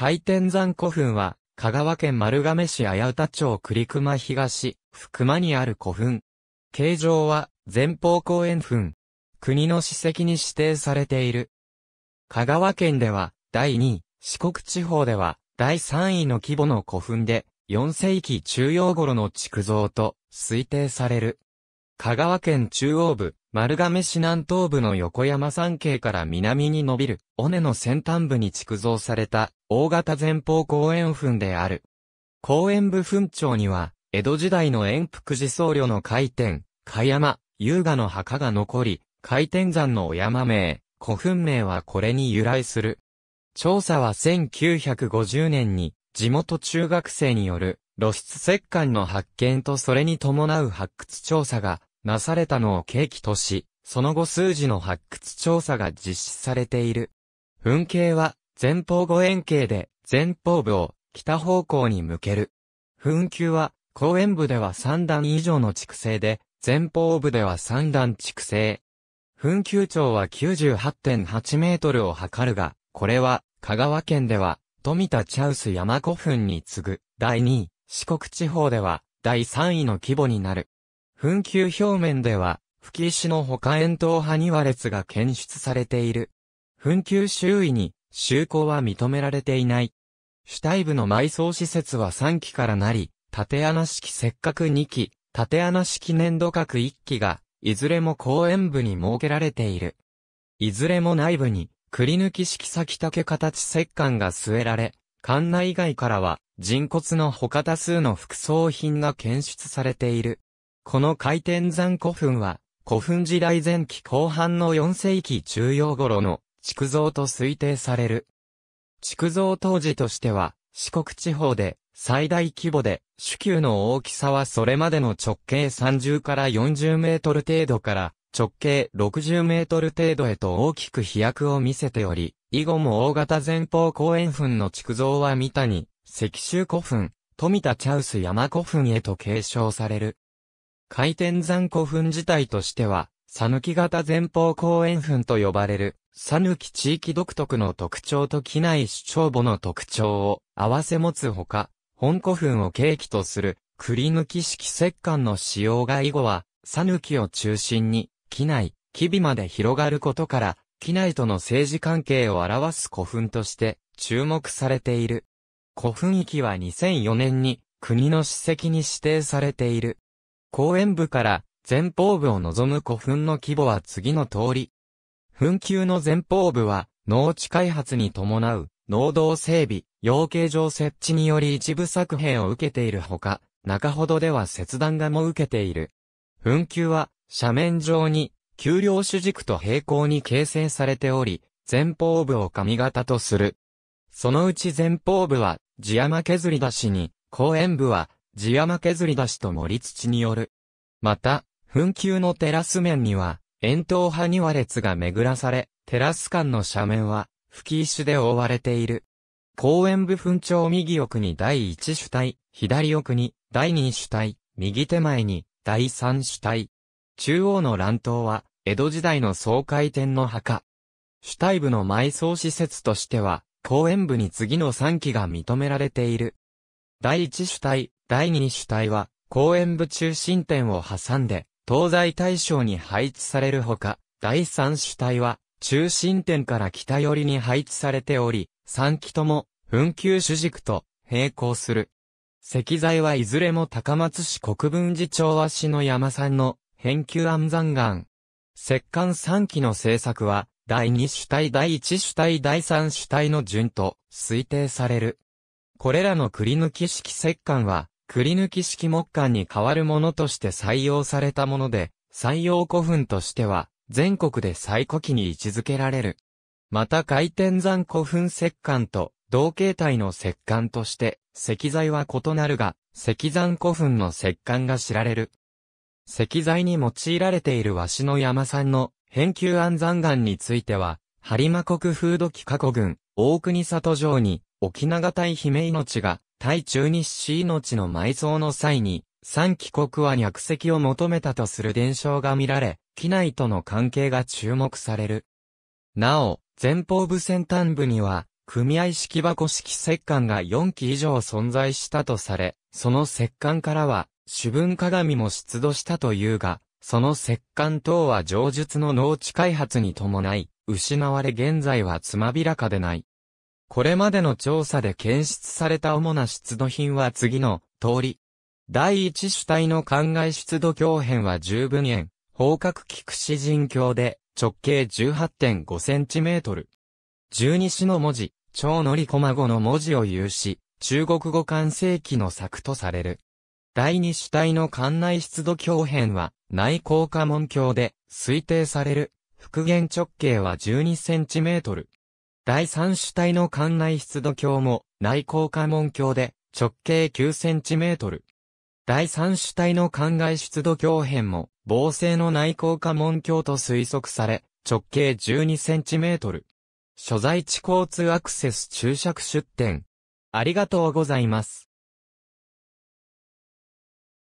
海天山古墳は、香川県丸亀市綾歌町栗熊東、福間にある古墳。形状は、前方後円墳。国の史跡に指定されている。香川県では、第2位、四国地方では、第3位の規模の古墳で、4世紀中央頃の築造と推定される。香川県中央部、丸亀市南東部の横山山系から南に伸びる、尾根の先端部に築造された、大型前方公園墳である。公園部墳町には、江戸時代の遠福寺僧侶の開転、貝山、優雅の墓が残り、開転山のお山名、古墳名はこれに由来する。調査は1950年に、地元中学生による、露出石棺の発見とそれに伴う発掘調査がなされたのを契機とし、その後数字の発掘調査が実施されている。噴景は、前方後円形で、前方部を北方向に向ける。噴球は、後円部では3段以上の畜生で、前方部では3段畜生。噴球長は98.8メートルを測るが、これは、香川県では、富田茶臼山古墳に次ぐ、第2位、四国地方では、第3位の規模になる。墳球表面では、吹石の他円筒派ニワ列が検出されている。墳球周囲に、就航は認められていない。主体部の埋葬施設は3基からなり、縦穴式せっかく2基、縦穴式粘土核1基が、いずれも公園部に設けられている。いずれも内部に、くり抜き式先竹形石管が据えられ、館内外からは、人骨の他多数の副葬品が検出されている。この回転山古墳は、古墳時代前期後半の4世紀中央頃の築造と推定される。築造当時としては、四国地方で最大規模で、主球の大きさはそれまでの直径30から40メートル程度から直径60メートル程度へと大きく飛躍を見せており、以後も大型前方後円墳の築造は三谷、石州古墳、富田茶臼山古墳へと継承される。回転山古墳自体としては、ぬき型前方後円墳と呼ばれる、ぬき地域独特の特徴と機内主張母の特徴を併せ持つほか、本古墳を契機とする、栗抜き式石棺の使用が以後は、ぬきを中心に、機内、機微まで広がることから、機内との政治関係を表す古墳として注目されている。古墳域は2004年に国の史跡に指定されている。公園部から前方部を望む古墳の規模は次の通り。墳丘の前方部は農地開発に伴う農道整備、養鶏場設置により一部作兵を受けているほか、中ほどでは切断がも受けている。墳丘は斜面上に丘陵主軸と平行に形成されており、前方部を上型とする。そのうち前方部は地山削り出しに、公園部は地山削り出しと盛り土による。また、墳丘のテラス面には、円筒派庭列が巡らされ、テラス間の斜面は、吹石で覆われている。公園部墳頂右奥に第一主体、左奥に第二主体、右手前に第三主体。中央の乱闘は、江戸時代の総回転の墓。主体部の埋葬施設としては、公園部に次の3基が認められている。第一主体、第二主体は、公園部中心点を挟んで、東西対象に配置されるほか、第三主体は、中心点から北寄りに配置されており、三基とも、運休主軸と、並行する。石材はいずれも高松市国分寺町足の山さんの、返球安山岩。石棺三基の製作は、第二主体第一主体第三主体の順と推定される。これらのくり抜き式石棺は、くり抜き式木管に代わるものとして採用されたもので、採用古墳としては、全国で最古期に位置づけられる。また回転山古墳石棺と同形態の石棺として、石材は異なるが、石山古墳の石棺が知られる。石材に用いられている鷲の山さんの返球安山岩については、播磨国風土記過去群、大国里城に、沖永大姫命が、対中日氏命の埋葬の際に、三帰国は略石を求めたとする伝承が見られ、機内との関係が注目される。なお、前方部先端部には、組合式箱式石棺が4基以上存在したとされ、その石棺からは、主文鏡も出土したというが、その石棺等は上述の農地開発に伴い、失われ現在はつまびらかでない。これまでの調査で検出された主な出土品は次の通り。第一主体の灌漑出土鏡辺は十分円、方角菊詩人鏡で直径 18.5cm。十二子の文字、超のり駒語の文字を有し、中国語完成期の作とされる。第二主体の館内出土鏡辺は内高下門鏡で推定される復元直径は12センチメートル。第三主体の管内湿度鏡も内向関門橋で直径9センチメートル。第三主体の管外湿度鏡辺も防制の内向関門橋と推測され直径12センチメートル。所在地交通アクセス注釈出展。ありがとうございます。